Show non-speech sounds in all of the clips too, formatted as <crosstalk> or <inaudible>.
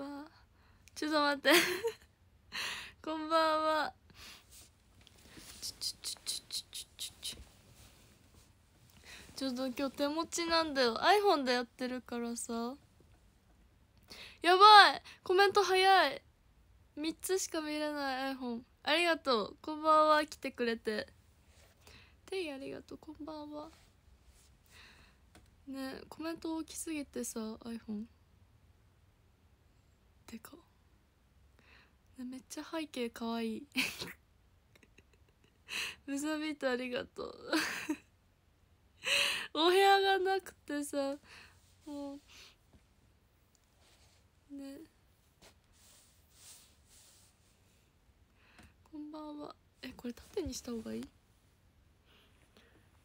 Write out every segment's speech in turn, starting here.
ばちょっと待って <laughs> こんばんはちょっと今日手持ちなんだよ iPhone でやってるからさやばいコメント早い3つしか見れない iPhone ありがとうこんばんは来てくれてていありがとうこんばんはねコメント大きすぎてさ iPhone てかめっちゃ背景かわいいむさびとありがとう <laughs> お部屋がなくてさもうねこんばんはえこれ縦にした方がいい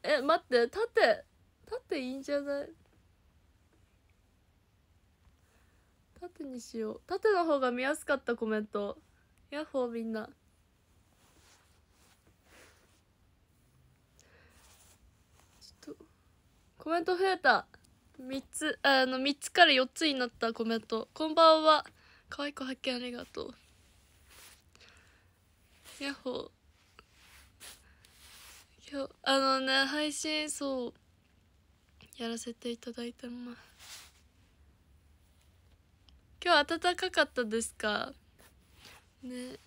え待って縦縦いいんじゃない縦にしよう縦の方が見やすかったコメントヤッホーみんなちょっとコメント増えた3つあの3つから4つになったコメントこんばんは可愛い子発見ありがとうヤッホー今日あのね配信そうやらせていただいてます今日暖かかったですかね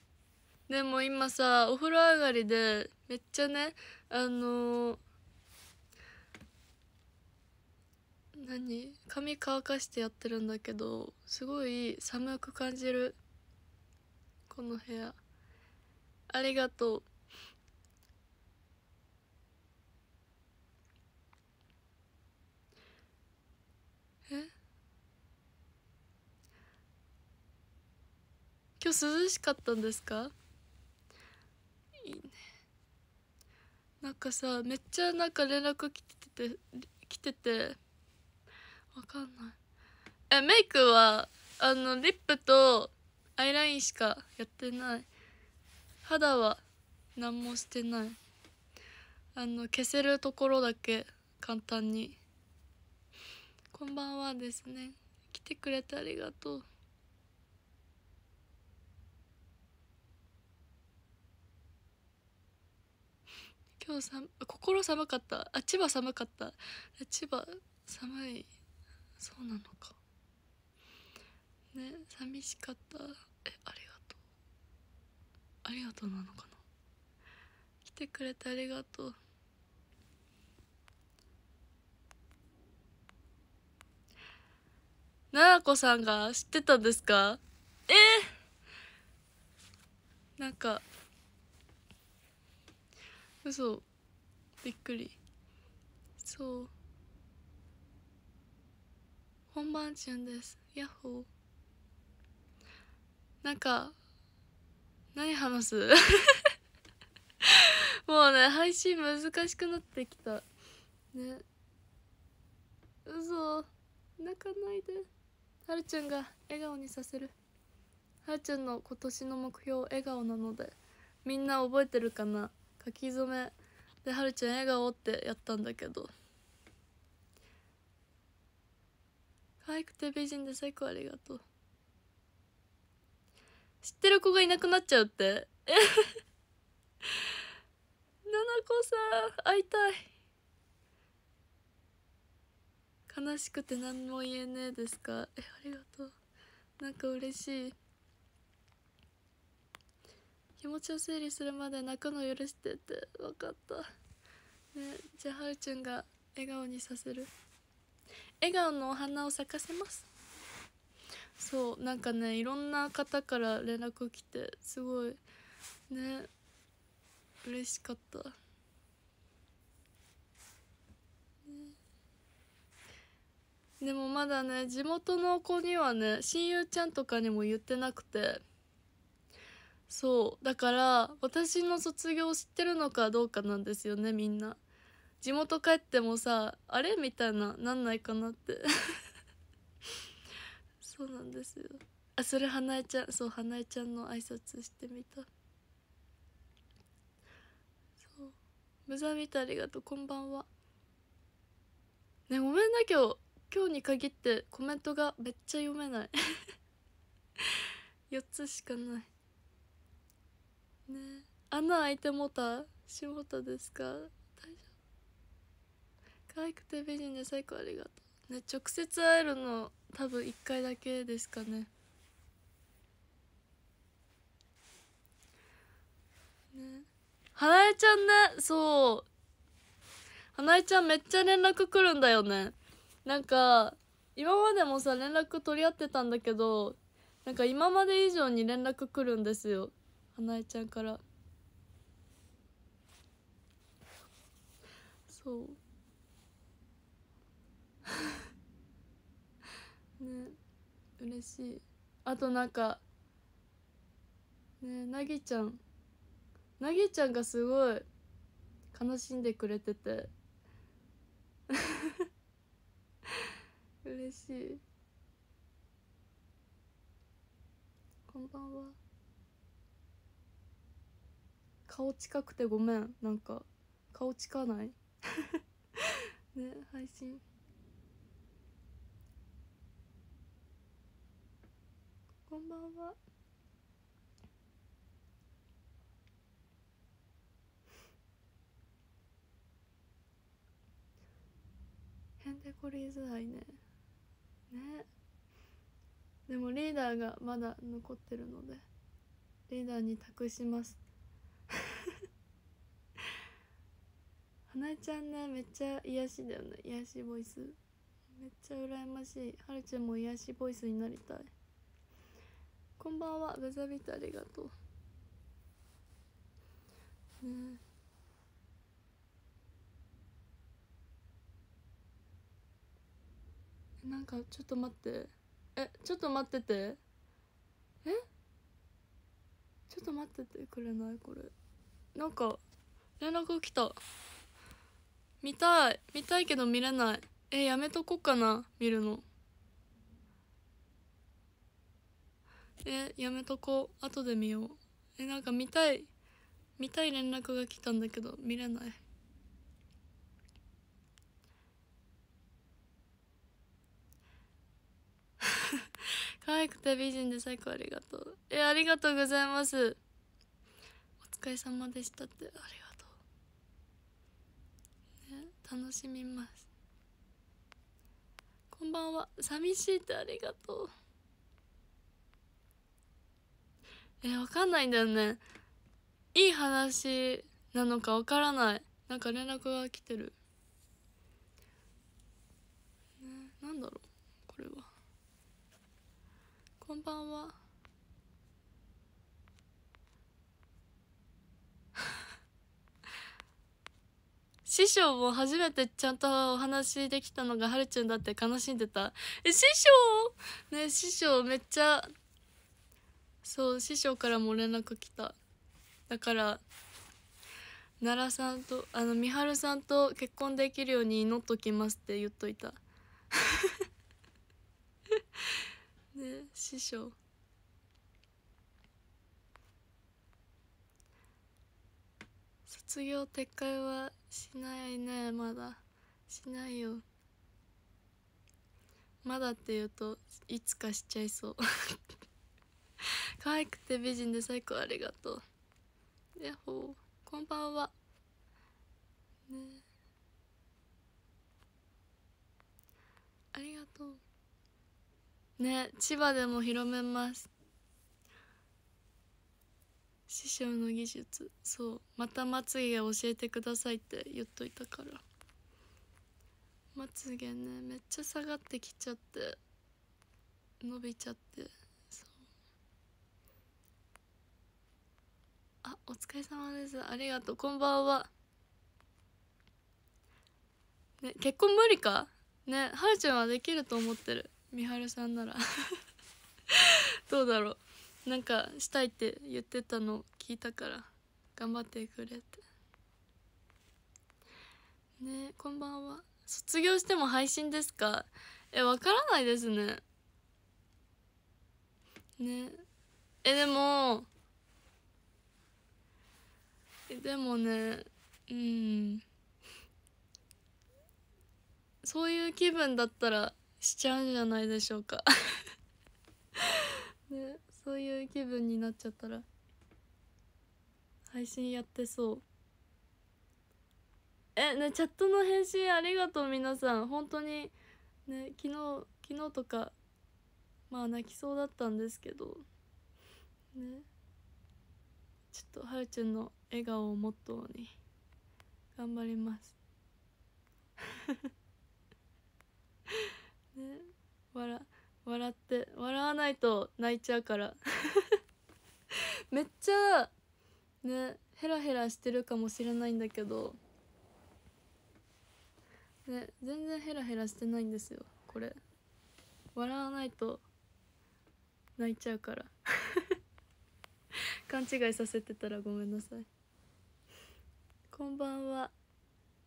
でも今さお風呂上がりでめっちゃねあのー、何髪乾かしてやってるんだけどすごい寒く感じるこの部屋ありがとう今日涼しかったんですかいいねなんかさめっちゃなんか連絡来てて来ててわかんないえメイクはあのリップとアイラインしかやってない肌は何もしてないあの消せるところだけ簡単にこんばんはですね来てくれてありがとう今日さ心寒かったあ千葉寒かった千葉寒いそうなのかね寂しかったえありがとうありがとうなのかな来てくれてありがとうななこさんが知ってたんですかえー、なんか嘘びっくりそう本番中ですヤッホーなんか何話す <laughs> もうね配信難しくなってきたね嘘泣かないではるちゃんが笑顔にさせるはるちゃんの今年の目標笑顔なのでみんな覚えてるかな書き初めで「春ちゃん笑顔」ってやったんだけど可愛くて美人で最高ありがとう知ってる子がいなくなっちゃうってえななこさん会いたい悲しくて何も言えねえですかえありがとうなんか嬉しい気持ちを整理するまで泣くの許してって分かったねじゃあはるちゃんが笑顔にさせる笑顔のお花を咲かせますそうなんかねいろんな方から連絡来てすごいね嬉しかったでもまだね地元の子にはね親友ちゃんとかにも言ってなくてそうだから私の卒業を知ってるのかどうかなんですよねみんな地元帰ってもさあれみたいななんないかなって <laughs> そうなんですよあそれ花江ちゃんそう花江ちゃんの挨拶してみたそう無駄見てありがとうこんばんはねごめんな今日今日に限ってコメントがめっちゃ読めない4 <laughs> つしかないね穴開いてもたしもたですか大丈夫可愛くて美人で最高ありがとうね直接会えるの多分1回だけですかねね花江ちゃんねそう花江ちゃんめっちゃ連絡来るんだよねなんか今までもさ連絡取り合ってたんだけどなんか今まで以上に連絡来るんですよ花江ちゃんからそう <laughs> ね嬉しいあとなんかねなぎちゃんなぎちゃんがすごい悲しんでくれてて <laughs> 嬉しいこんばんは顔近くてごめんなんか顔近ない <laughs> ね配信こんばんはへんてこりづらいねねでもリーダーがまだ残ってるのでリーダーに託します <laughs> 花ちゃんねめっちゃ癒しだよね癒しボイスめっちゃ羨ましいはるちゃんも癒しボイスになりたいこんばんはグザビットありがとうねなんかちょっと待ってえちょっと待っててえちょっと待っててくれないこれなんか連絡来た見たい見たいけど見れないえやめとこっかな見るのえやめとこ後で見ようえなんか見たい見たい連絡が来たんだけど見れない可愛くて美人で最高ありがとうえありがとうございますお疲れ様でしたってありがとう、ね、楽しみますこんばんは寂しいってありがとうえわかんないんだよねいい話なのかわからないなんか連絡が来てる、ね、なんだろうこれはこんばんは <laughs> 師匠も初めてちゃんとお話できたのがはるちゃんだって悲しんでたえ師匠ね師匠めっちゃそう師匠からも連絡来ただから奈良さんとあの美晴さんと結婚できるように祈っときますって言っといたね師匠卒業撤回はしないねまだしないよまだって言うといつかしちゃいそう <laughs> 可愛くて美人で最高ありがとうやっほーこんばんはねありがとうね千葉でも広めます師匠の技術そうまたまつげ教えてくださいって言っといたからまつげねめっちゃ下がってきちゃって伸びちゃってそうあお疲れ様ですありがとうこんばんはね結婚無理かねはるちゃんはできると思ってるみはさんなら <laughs> どうだろうなんかしたいって言ってたの聞いたから頑張ってくれてねこんばんは卒業しても配信ですかえわからないですねねえでもでもねうんそういう気分だったらしちゃうんじゃないでしょうか <laughs> ね、そういう気分になっちゃったら配信やってそうえねチャットの返信ありがとう皆さん本当にね昨日昨日とかまあ泣きそうだったんですけどねちょっとはるちゃんの笑顔をモットーに頑張ります <laughs> ね笑笑って笑わないと泣いちゃうから <laughs> めっちゃねヘラヘラしてるかもしれないんだけどね全然ヘラヘラしてないんですよこれ笑わないと泣いちゃうから <laughs> 勘違いさせてたらごめんなさいこんばんは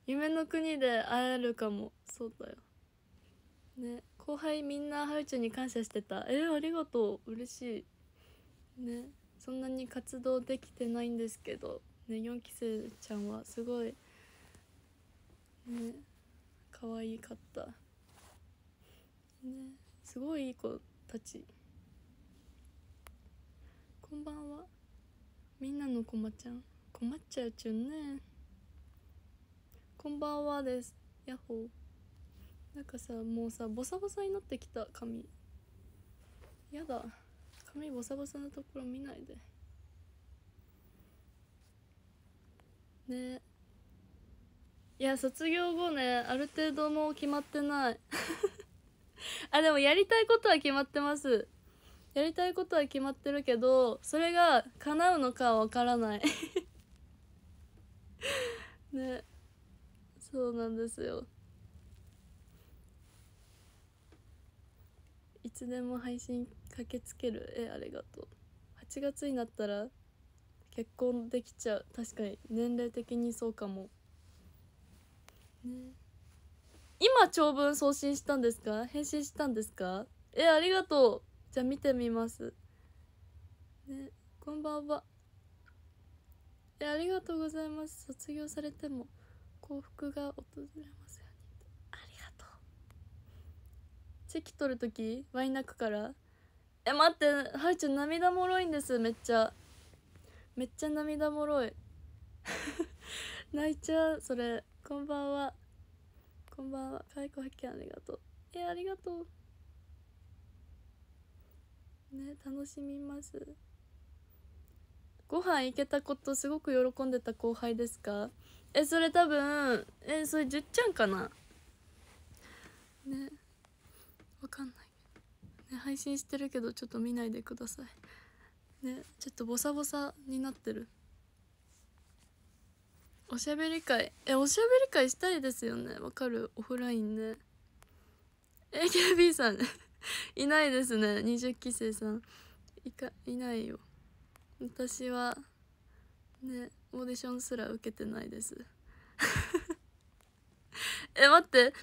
夢の国で会えるかもそうだよね後輩みんなハウチュに感謝してたえー、ありがとう嬉しいねそんなに活動できてないんですけどね4期生ちゃんはすごいね可愛かったねすごいいい子たちこんばんはみんなのこまちゃん困っちゃうちゅんねこんばんはですやっほーなんかさもうさボサボサになってきた髪やだ髪ボサボサなところ見ないでねいや卒業後ねある程度も決まってない <laughs> あでもやりたいことは決まってますやりたいことは決まってるけどそれが叶うのかは分からない <laughs> ねそうなんですよつでも配信駆けつけるえありがとう8月になったら結婚できちゃう確かに年齢的にそうかもね今長文送信したんですか返信したんですかえありがとうじゃあ見てみますねこんばんはえありがとうございます卒業されても幸福が訪れます席取る時ワイン泣くからえ待ってはいちん涙もろいんですめっちゃめっちゃ涙もろい <laughs> 泣いちゃうそれこんばんはこんばんはかいこはっけありがとうえありがとうね楽しみますご飯行けたことすごく喜んでた後輩ですかえそれ多分えそれじゅっちゃんかなねかんない、ね、配信してるけどちょっと見ないでくださいねちょっとボサボサになってるおしゃべり会えおしゃべり会したいですよねわかるオフラインね AKB さん <laughs> いないですね20期生さんいかいないよ私はねオーディションすら受けてないです <laughs> え待って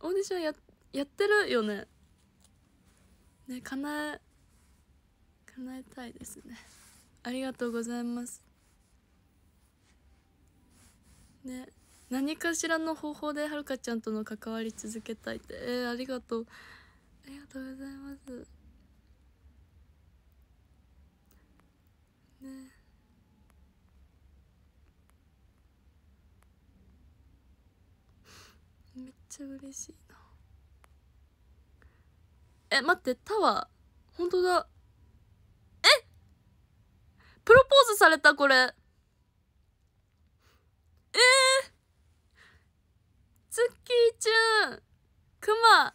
オーディションややってるよねね叶え叶えたいですねありがとうございますね何かしらの方法ではるかちゃんとの関わり続けたいってえー、ありがとうありがとうございますねめっちゃ嬉しいえ、待って、タワー。本当だ。えプロポーズされた、これ。ええー、ツッキーちゃん。クマ。クマタワー、あ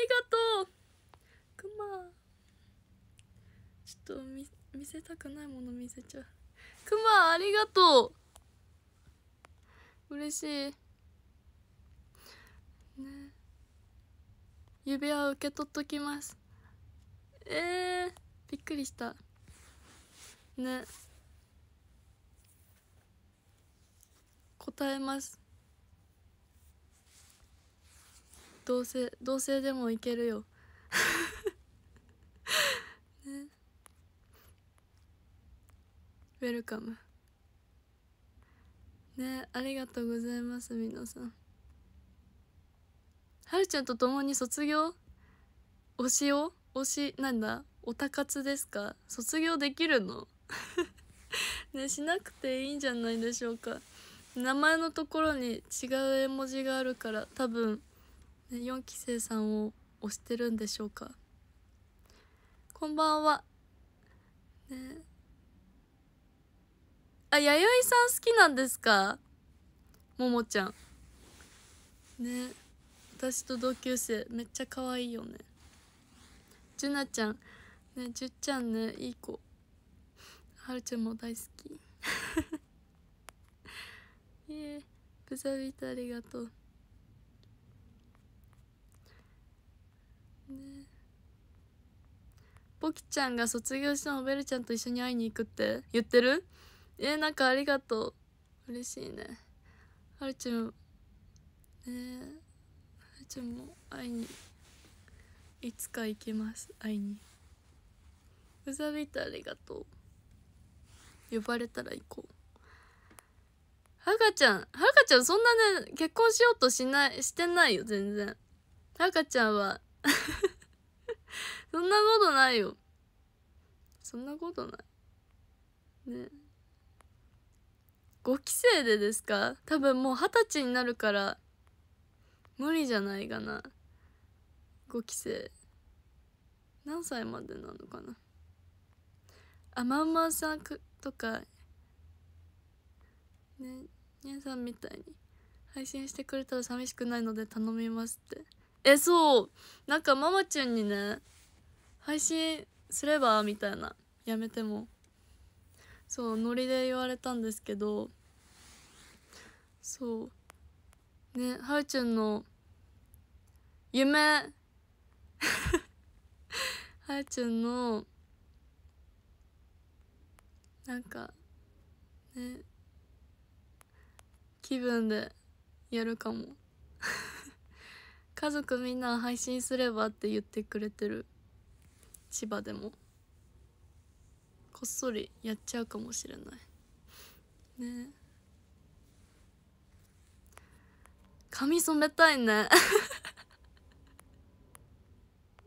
りがとう。クマ。ちょっと見、見せたくないもの見せちゃう。クマ、ありがとう。嬉しい。ね指輪を受け取っときますえー、びっくりしたね答えますどうせどうせでもいけるよ <laughs> ねウェルカムねありがとうございます皆さんはるちゃんと共に卒業推しを推しなんだおたかつですか卒業できるの <laughs> ねしなくていいんじゃないでしょうか名前のところに違う絵文字があるから多分、ね、4期生さんを推してるんでしょうかこんばんはねあ弥生さん好きなんですかももちゃんね私と同級生めっちゃ可愛いよねじゅなちゃんねじゅっちゃんねいい子はるちゃんも大好き <laughs> いえブザビートありがとうねポキちゃんが卒業したもベルちゃんと一緒に会いに行くって言ってるえー、なんかありがとう嬉しいねはるちゃんねえちも会いにいつか行きます会いにうざびてありがとう呼ばれたら行こう赤ちゃん赤ちゃんそんなね結婚しようとしないしてないよ全然赤ちゃんは <laughs> そんなことないよそんなことないね5期生でですか多分もう二十歳になるから無理じゃないかな5期生何歳までなのかなあまんまんさんとかねにゃさんみたいに配信してくれたら寂しくないので頼みますってえそうなんかママちゃんにね配信すればみたいなやめてもそうノリで言われたんですけどそうねはるちゃんの夢はや <laughs> ちゃんのなんかね気分でやるかも <laughs> 家族みんな配信すればって言ってくれてる千葉でもこっそりやっちゃうかもしれないね髪染めたいね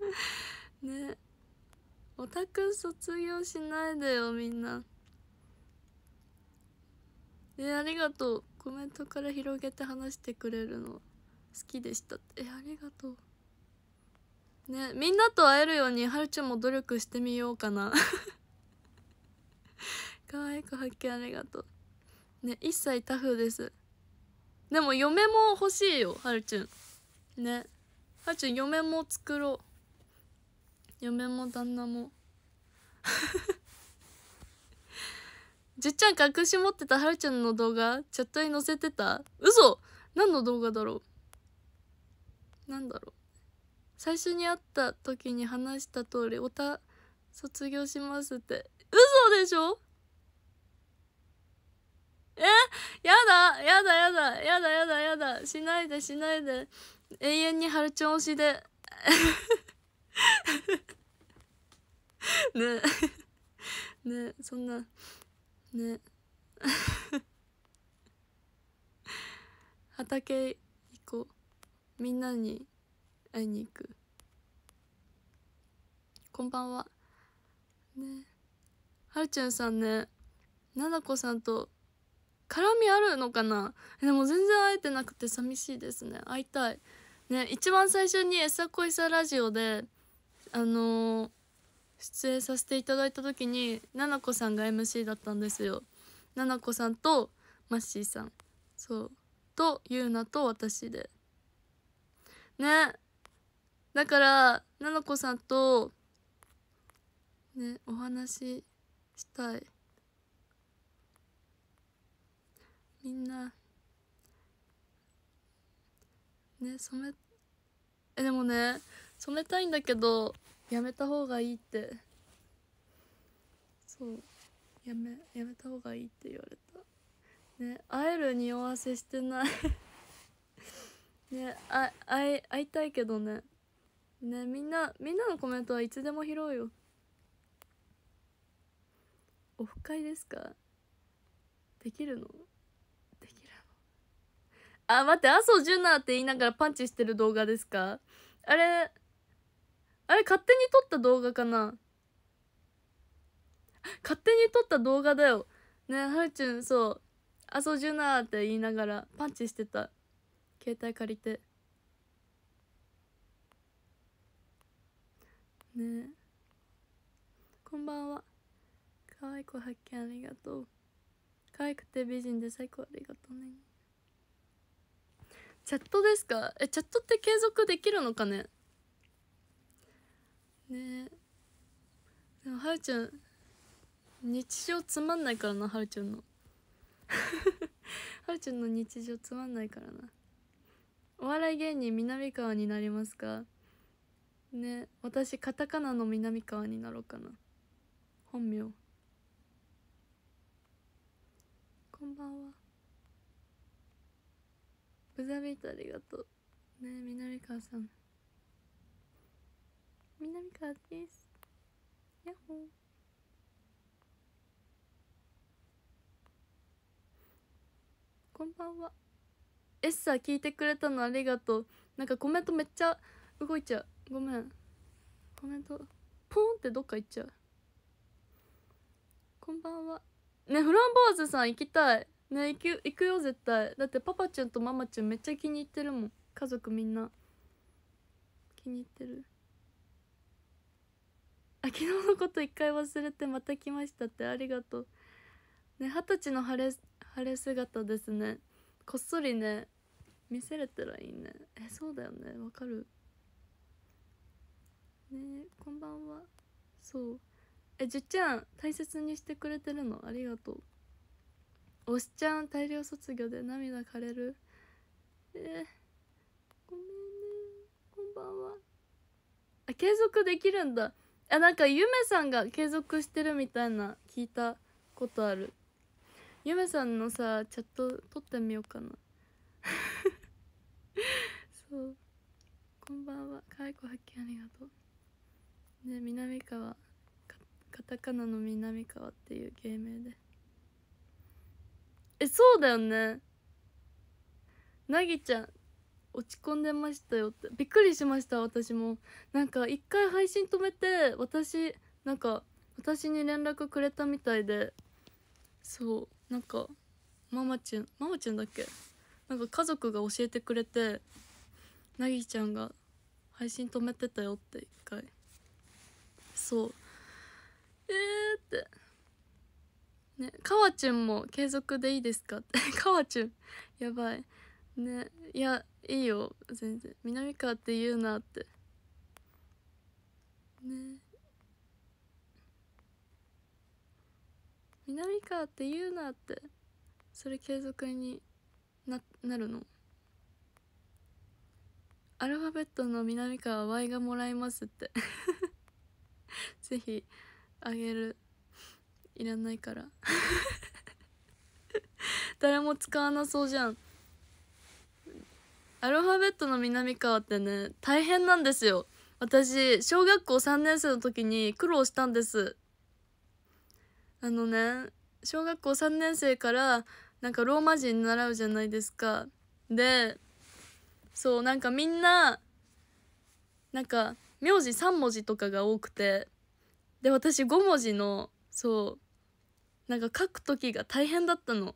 <laughs> ねオタク卒業しないでよみんなえありがとうコメントから広げて話してくれるの好きでしたえありがとうねみんなと会えるようにはるちゃんも努力してみようかな <laughs> 可愛く発見ありがとうね一切タフですでも嫁も欲しいよはるちゃんねはるちゃん嫁も作ろう嫁も旦那も <laughs> じっちゃん隠し持ってたはるちゃんの動画チャットに載せてた嘘何の動画だろう何だろう最初に会った時に話した通りおた卒業しますって嘘でしょえやだやだやだやだやだやだしないでしないで永遠にはるちゃん推しで <laughs> ね <laughs> ねそんなね <laughs> 畑行こうみんなに会いに行くこんばんはねはるちゃんさんねななこさんと絡みあるのかなでも全然会えてなくて寂しいですね会いたいね一番最初に「エさ恋さラジオで」あの出演させていただいた時にななこさんが MC だったんですよ。ななこさんとマッシーさんそうとゆうなと私でねだからななこさんとねお話ししたいみんなね染めえでもね染めたいんだけどやめた方がいいってそうやめやめた方がいいって言われたね会える匂わせしてない <laughs> ねあ会い会いたいけどねねみんなみんなのコメントはいつでも拾うよオフ会ですかできるのできるのあ待って麻生純奈って言いながらパンチしてる動画ですかあれれ勝手に撮った動画かな勝手に撮った動画だよねはるちゅんそう「あそうじゅな」って言いながらパンチしてた携帯借りてねこんばんは可愛い子発見ありがとう可愛くて美人で最高ありがとうねチャットですかえチャットって継続できるのかねねでもはるちゃん日常つまんないからなはるちゃんの <laughs> はるちゃんの日常つまんないからなお笑い芸人南川になりますかね私カタカナの南川になろうかな本名こんばんはブザビートありがとうね南川さん南川ですやっほーこんばんはエッサー聞いてくれたのありがとうなんかコメントめっちゃ動いちゃうごめんコメントポンってどっか行っちゃうこんばんはねフランボーズさん行きたいね行行くよ絶対だってパパちゃんとママちゃんめっちゃ気に入ってるもん家族みんな気に入ってるあ昨日のこと一回忘れてまた来ましたってありがとうね二十歳の晴れ晴れ姿ですねこっそりね見せれたらいいねえそうだよねわかるねこんばんはそうえじゅちゃん大切にしてくれてるのありがとうおしちゃん大量卒業で涙枯れるえー、ごめんねこんばんはあ継続できるんだあなんかゆめさんが継続してるみたいな聞いたことあるゆめさんのさチャット撮ってみようかな <laughs> そうこんばんはかいこ発見ありがとうね南川カタカナの南川っていう芸名でえそうだよねなぎちゃん落ち込んでましたよってびっくりしました私もなんか一回配信止めて私なんか私に連絡くれたみたいでそうなんかママちゃんママちゃんだっけなんか家族が教えてくれてなぎちゃんが配信止めてたよって一回そうえーってねかわちゅんも継続でいいですかってかわちゅんやばいねいやいいよ全然南川って言うなってね南川って言うなってそれ継続にななるのアルファベットの南川 Y がもらえますって <laughs> ぜひあげるいらないから <laughs> 誰も使わなそうじゃんアルファベットの南川ってね大変なんですよ私小学校3年生の時に苦労したんですあのね小学校3年生からなんかローマ字に習うじゃないですかでそうなんかみんななんか名字3文字とかが多くてで私5文字のそうなんか書く時が大変だったの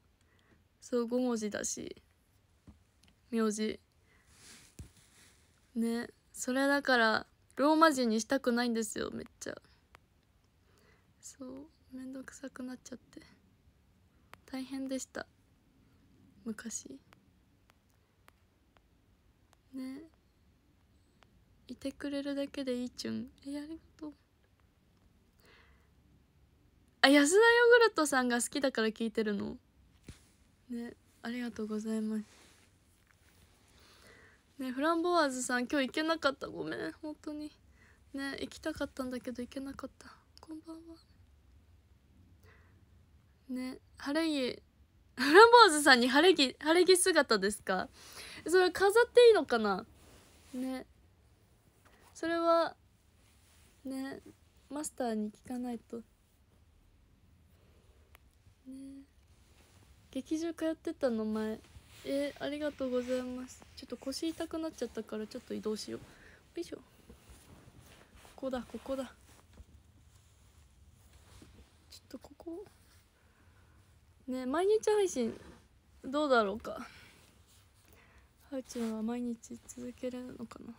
そう5文字だし名字ねそれだからローマ字にしたくないんですよめっちゃそうめんどくさくなっちゃって大変でした昔ねいてくれるだけでいいちゅんえありがとうあ安田ヨーグルトさんが好きだから聞いてるのねありがとうございますねフランボワーズさん今日行けなかったごめん本当にね行きたかったんだけど行けなかったこんばんはね晴れ着 <laughs> フランボワーズさんに晴れ着晴れ着姿ですかそれ飾っていいのかなねそれはねマスターに聞かないとね劇場通ってたの前えー、ありがとうございますちょっと腰痛くなっちゃったからちょっと移動しようよいしょここだここだちょっとここね毎日配信どうだろうかはうちは毎日続けるのかな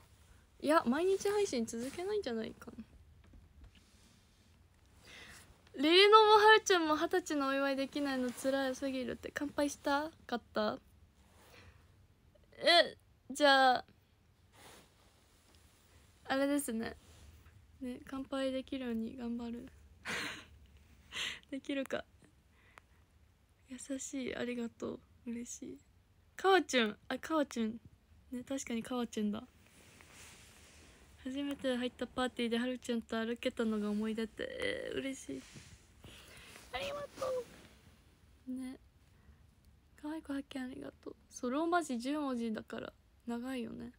いや毎日配信続けないんじゃないかなりえノもはるちゃんも二十歳のお祝いできないのつらすぎるって乾杯したかったえじゃああれですねね乾杯できるように頑張る <laughs> できるか優しいありがとう嬉しいかわちゅんあかわちゅんね確かにかわちゅんだ初めて入ったパーティーではるちゃんと歩けたのが思い出って、えー、嬉しいありがとうね可愛い子発見ありがとうそうローマ字10文字だから長いよね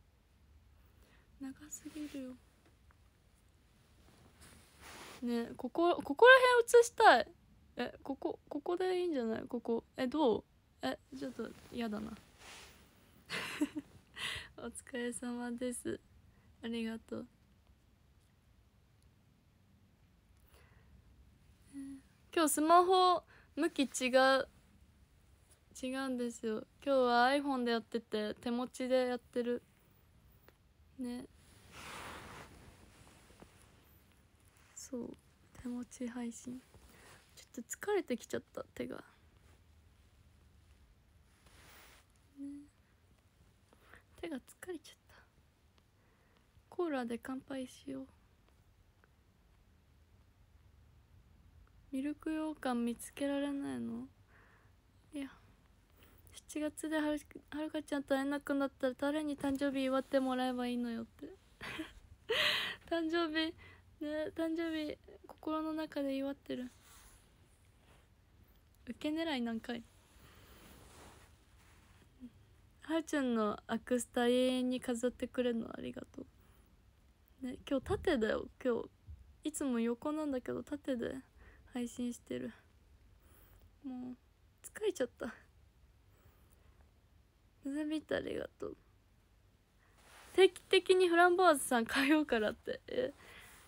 長すぎるよねここここら辺映したいえここここでいいんじゃないここえどうえちょっと嫌だな <laughs> お疲れ様ですありがとう今日スマホ向き違う違うんですよ今日は iPhone でやってて手持ちでやってるねそう手持ち配信ちょっと疲れてきちゃった手が、ね、手が疲れちゃったコーラで乾杯しようミルク羊羹見つけられないのいや7月ではるはるかちゃんと会えなくなったら誰に誕生日祝ってもらえばいいのよって <laughs> 誕生日ね誕生日心の中で祝ってる受け狙い何回はるちゃんのアクスタ永遠に飾ってくれるのありがとうね今日縦だよ今日いつも横なんだけど縦で配信してるもう疲れちゃったうずびってありがとう定期的にフランボワーズさん通うからってえ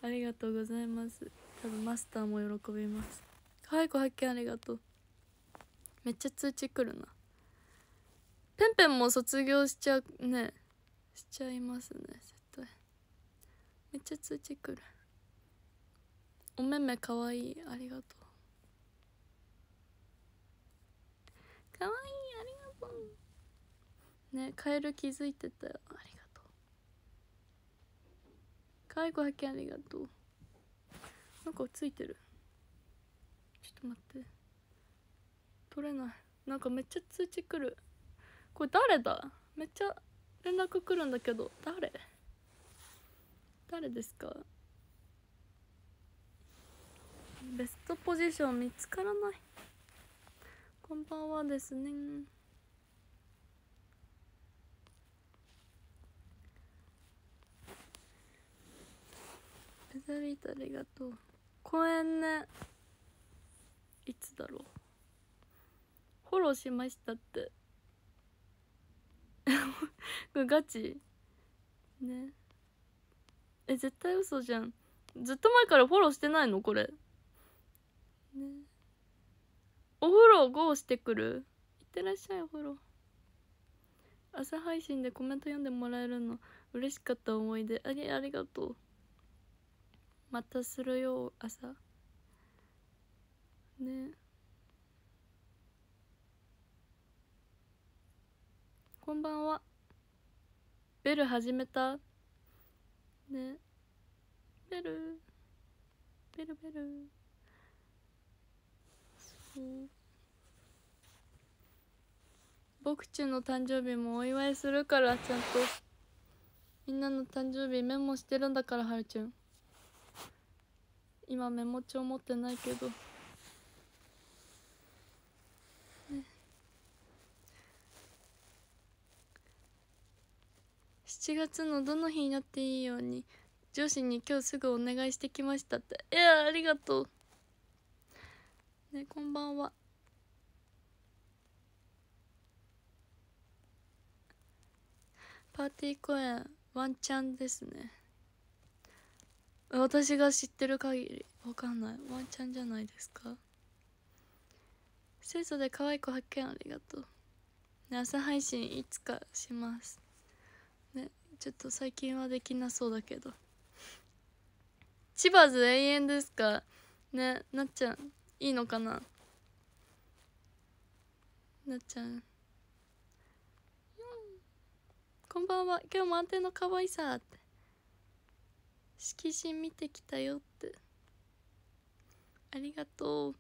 ありがとうございます多分マスターも喜びます可愛い子発見ありがとうめっちゃ通知来るなペンペンも卒業しちゃうねしちゃいますね絶対めっちゃ通知来るおめめかわいいありがとうかわいいねカエル気づいてたありがとう介護派遣ありがとうなんかついてるちょっと待って取れないなんかめっちゃ通知来るこれ誰だめっちゃ連絡来るんだけど誰誰ですかベストポジション見つからないこんばんはですねメダリートありがとう公園ねいつだろうフォローしましたって <laughs> これガチねえ絶対嘘じゃんずっと前からフォローしてないのこれねお風呂ゴーしてくるいってらっしゃいお風呂朝配信でコメント読んでもらえるの嬉しかった思い出ありありがとうまたするよ朝ねこんばんはベル始めたねベルベルベルそう僕ちゅの誕生日もお祝いするからちゃんとみんなの誕生日メモしてるんだからはるちゃん今メモ帳持ってないけど、ね、7月のどの日になっていいように上司に今日すぐお願いしてきましたっていやありがとうねこんばんはパーティー公演ワンチャンですね私が知ってる限りわかんないワンちゃんじゃないですか清楚で可愛い子発見ありがとう、ね、朝配信いつかしますねちょっと最近はできなそうだけど千葉ズ永遠ですかねなっちゃんいいのかななっちゃんこんばんは今日も安定の可愛さって色紙見てきたよってありがとう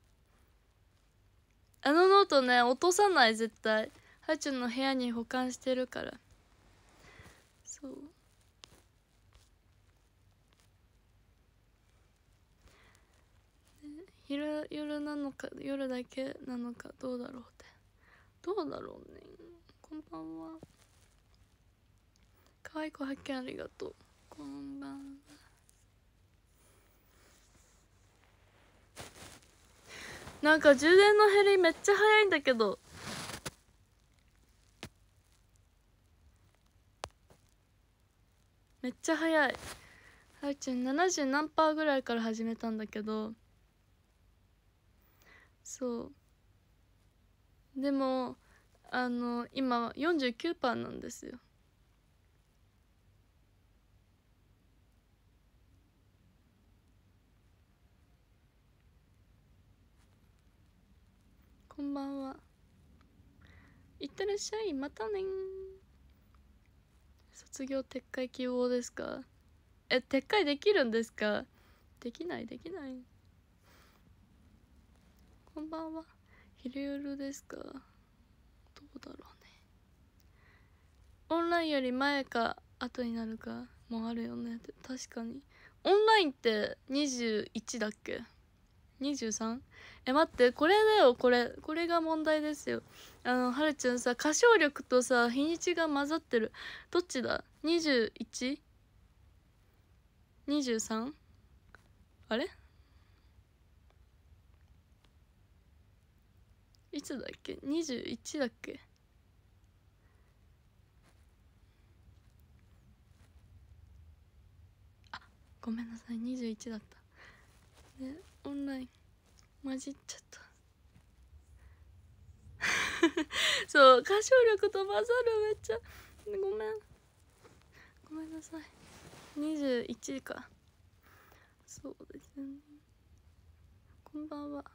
あのノートね落とさない絶対はちゅんの部屋に保管してるからそう昼夜なのか夜だけなのかどうだろうってどうだろうねこんばんは可愛い子発見ありがとうこんばんはなんか充電の減りめっちゃ早いんだけどめっちゃ早いハーちゃん70何パーぐらいから始めたんだけどそうでもあの今49パーなんですよこんばんはいってらっしゃいまたね卒業撤回希望ですかえ撤回できるんですかできないできないこんばんは昼夜ですかどうだろうねオンラインより前か後になるかもあるよね確かにオンラインって21だっけ 23? え待ってこれだよこれこれが問題ですよあのはるちゃんさ歌唱力とさ日にちが混ざってるどっちだ 21?23? あれいつだっけ21だっけあごめんなさい21だったねオンライン混じっちゃった <laughs> そう歌唱力と混ざるめっちゃごめんごめんなさい21かそうですねこんばんは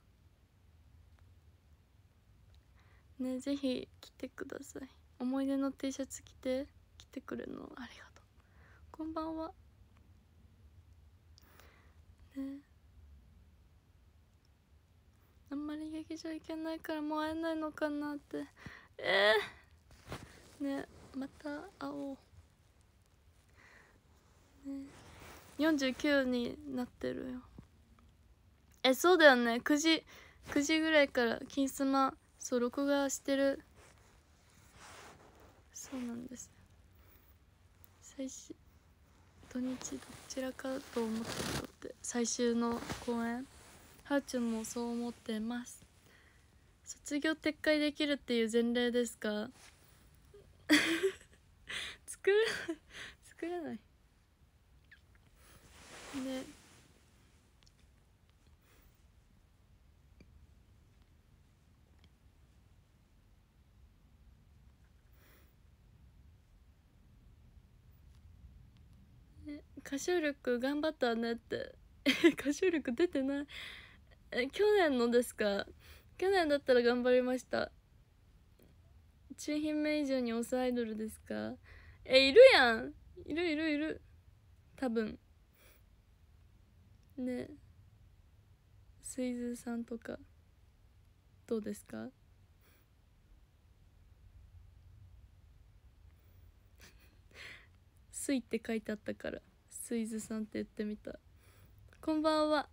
ねぜひ来てください思い出の T シャツ着て来てくれるのありがとうこんばんはねあんまり劇場行けないからもう会えないのかなってええー、ねまた会おう、ね、49になってるよえそうだよね9時9時ぐらいから「金スマ」そう録画してるそうなんです最終土日どちらかと思ってたって最終の公演ハウチュンもそう思ってます卒業撤回できるっていう前例ですか <laughs> 作れない作れないね、歌唱力頑張ったねって <laughs> 歌唱力出てないえ去年のですか去年だったら頑張りました中品名以上に推すアイドルですかえいるやんいるいるいる多分ねスイズさんとかどうですか <laughs> スイって書いてあったからスイズさんって言ってみたこんばんは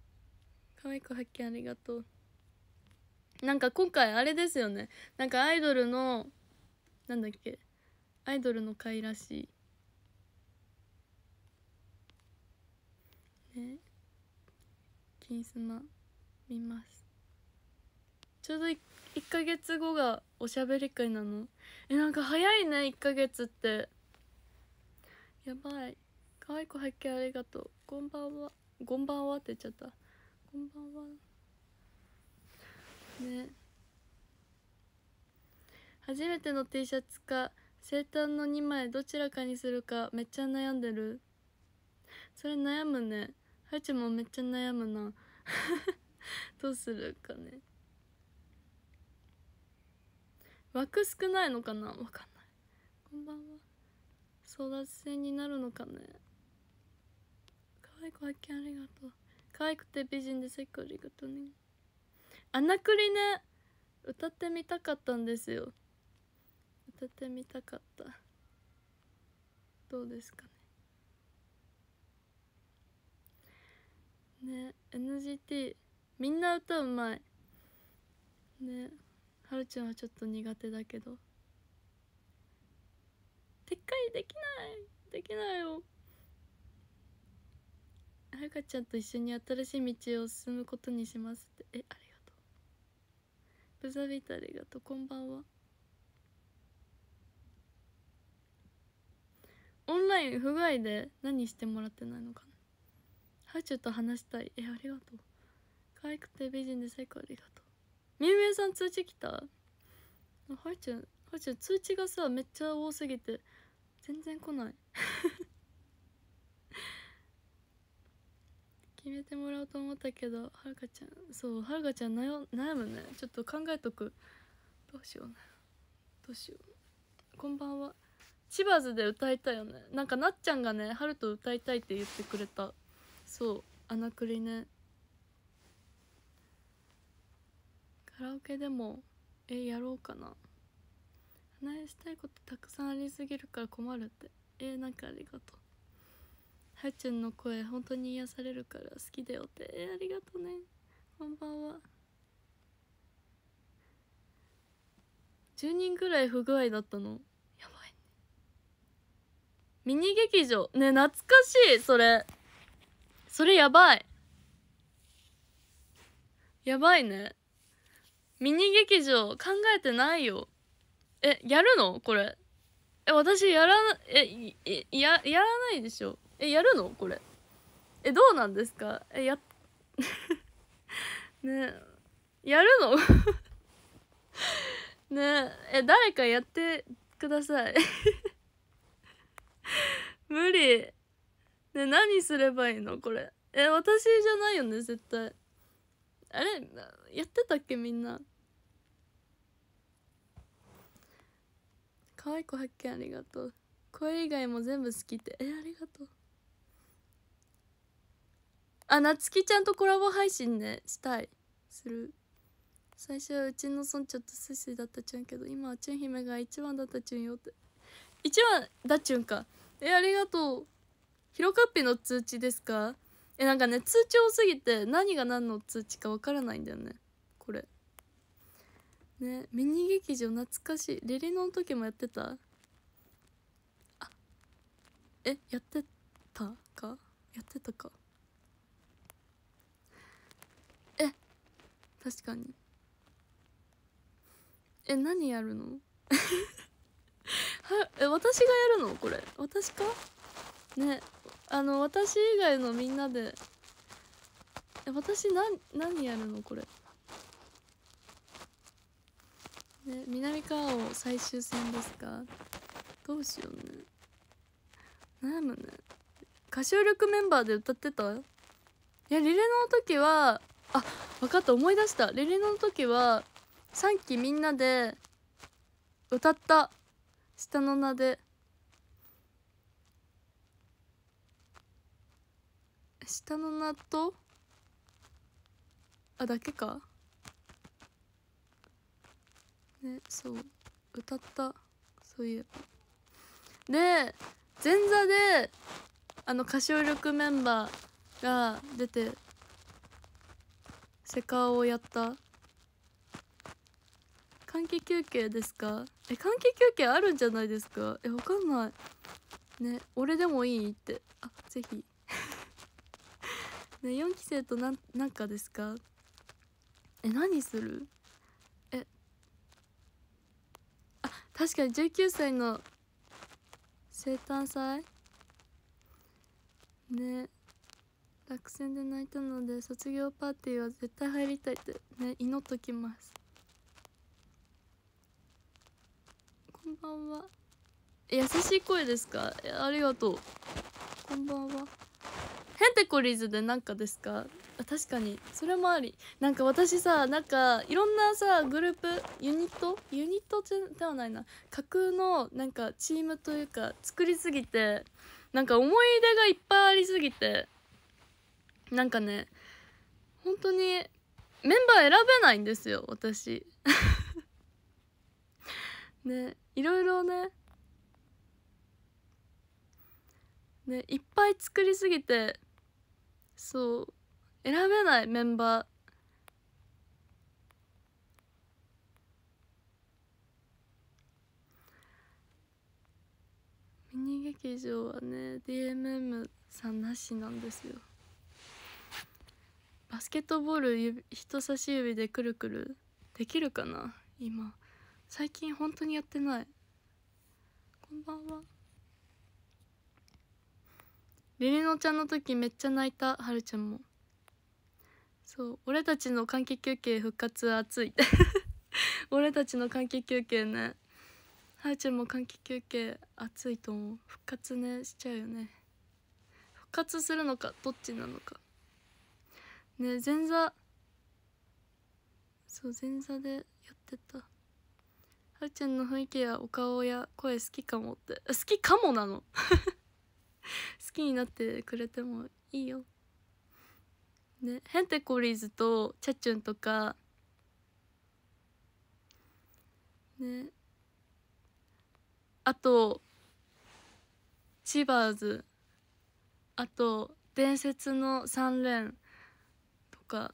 可愛い子発見ありがとうなんか今回あれですよねなんかアイドルのなんだっけアイドルの会らしいね金スマ見ますちょうど1か月後がおしゃべり会なのえなんか早いね1か月ってやばい可愛い子発見ありがとうこんばんはこんばんはって言っちゃったこんばんはね初めての T シャツか生誕の2枚どちらかにするかめっちゃ悩んでるそれ悩むねハチもめっちゃ悩むな <laughs> どうするかね枠少ないのかなわかんないこんばんは争奪戦になるのかね可愛い子発見ありがとう可愛くて美人ですっかありがとね穴クリね歌ってみたかったんですよ歌ってみたかったどうですかねね NGT みんな歌うまいねはるちゃんはちょっと苦手だけどでっかいできないできないよはるかちゃんと一緒に新しい道を進むことにしますってえありがとうブザビートありがとうこんばんはオンライン不具合で何してもらってないのかなはるちゃんと話したいえありがとう可愛くて美人で最高ありがとうみゆみゆさん通知来たはるちゃんはるちゃん通知がさめっちゃ多すぎて全然来ない決めてもらおうと思ったけどはるかちゃんそうはるかちゃん悩むねちょっと考えとくどうしようねどうしようこんばんは千葉ズで歌いたいよねなんかなっちゃんがね「ルと歌いたい」って言ってくれたそう穴くりねカラオケでもえやろうかな話したいことたくさんありすぎるから困るってえなんかありがとうはちゃんの声本当に癒されるから好きだよってえー、ありがとねこんばんは10人ぐらい不具合だったのやばいねミニ劇場ね懐かしいそれそれやばいやばいねミニ劇場考えてないよえやるのこれえ私やらえややらないでしょえやるのこれえどうなんですかえや <laughs> ねやるの <laughs> ねえ誰かやってください <laughs> 無理ね何すればいいのこれえ私じゃないよね絶対あれやってたっけみんな可愛い子発見ありがとう声以外も全部好きってえありがとうあなつきちゃんとコラボ配信ねしたいする最初はうちの村長とスイスイだったちゅんけど今はちゅん姫が一番だったちゅんよって一番だちゅんかえありがとうひろかっぴの通知ですかえなんかね通知多すぎて何が何の通知かわからないんだよねこれねミニ劇場懐かしいレリノの時もやってたあえやってたかやってたか確かにえ何やるの <laughs> はえ私がやるのこれ私かねあの私以外のみんなでえ私な何やるのこれね南川を最終戦ですかどうしようね悩むね歌唱力メンバーで歌ってたいやリレーの時はあ分かった思い出したレレの時は3期みんなで歌った下の名で下の名とあだけかねそう歌ったそういえばで前座であの歌唱力メンバーが出てセカオをやった換気休憩ですかえ換気休憩あるんじゃないですかえわかんないね俺でもいいってあぜひ <laughs> ね4期生となんなんかですかえ何するえあ確かに19歳の生誕祭ね落選で泣いたので卒業パーティーは絶対入りたいって、ね、祈っときますこんばんは優しい声ですかありがとうこんばんはヘンテコリーズでなんかですか確かにそれもありなんか私さなんかいろんなさグループユニットユニットではないな架空のなんかチームというか作りすぎてなんか思い出がいっぱいありすぎてなんかね本当にメンバー選べないんですよ私 <laughs> ねいろいろねねいっぱい作りすぎてそう選べないメンバーミニ劇場はね DMM さんなしなんですよバスケットボール人差し指でくるくるできるかな今最近本当にやってないこんばんはりりのちゃんの時めっちゃ泣いたはるちゃんもそう俺たちの換気休憩復活熱い <laughs> 俺たちの換気休憩ねはるちゃんも換気休憩熱いと思う復活ねしちゃうよね復活するのかどっちなのかね前座そう前座でやってたはるちゃんの雰囲気やお顔や声好きかもって好きかもなの <laughs> 好きになってくれてもいいよねヘンテコリーズとチャチュンとかねあとチバーズあと伝説の3連か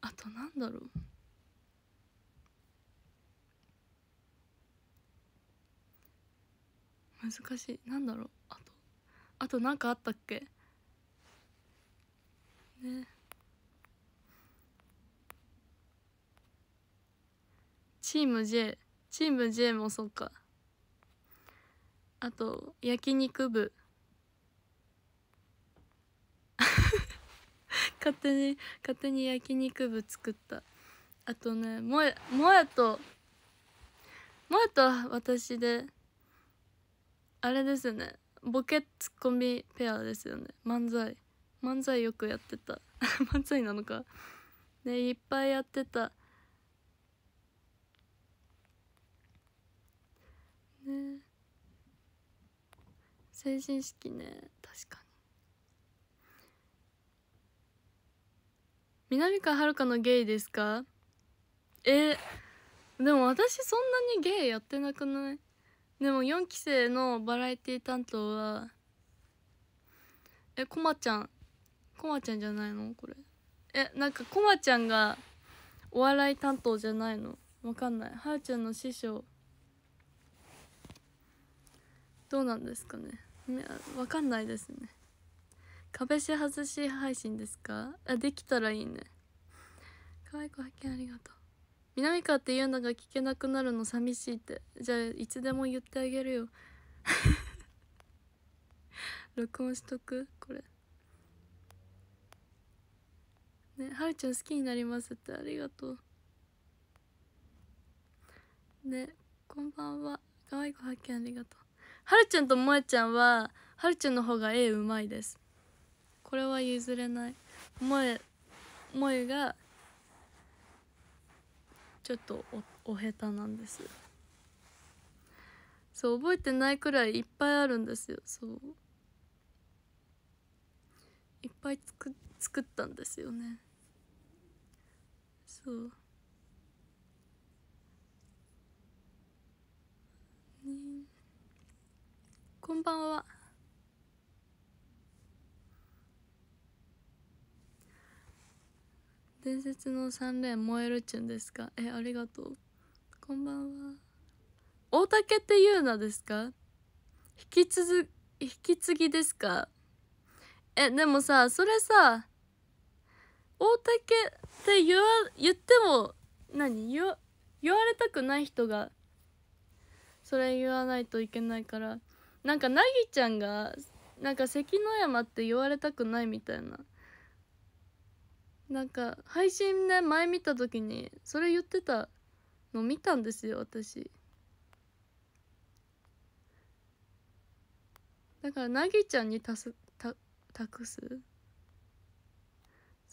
あとなんだろう難しいなんだろうあとあと何かあったっけねチーム J チーム J もそうかあと焼肉部勝手に勝手に焼肉部作ったあとねもえもえともえと私であれですよねボケツッコミペアですよね漫才漫才よくやってた <laughs> 漫才なのかねいっぱいやってたね成人式ね南川遥のゲイですかえー、でも私そんなにゲイやってなくないでも4期生のバラエティ担当はえこまちゃんこまちゃんじゃないのこれえなんかこまちゃんがお笑い担当じゃないのわかんないはるちゃんの師匠どうなんですかねわかんないですね壁し外し配信ですかあできたらいいね可愛い子発見ありがとう南川っていうのが聞けなくなるの寂しいってじゃあいつでも言ってあげるよ <laughs> 録音しとくこれねはるちゃん好きになりますってありがとうねこんばんは可愛い子発見ありがとうはるちゃんともえちゃんははるちゃんの方が絵うまいですこれは譲れない萌萌がちょっとおお下手なんですそう覚えてないくらいいっぱいあるんですよそういっぱいつく作ったんですよねそうこんばんは。伝説の3連燃えるっちゅんですかえありがとうこんばんは大竹って言うなですか引き続引き継ぎですかえでもさそれさ大竹って言わ言っても何言われたくない人がそれ言わないといけないからなんかなぎちゃんがなんか関の山って言われたくないみたいななんか配信ね前見た時にそれ言ってたの見たんですよ私だからなぎちゃんにたすた託す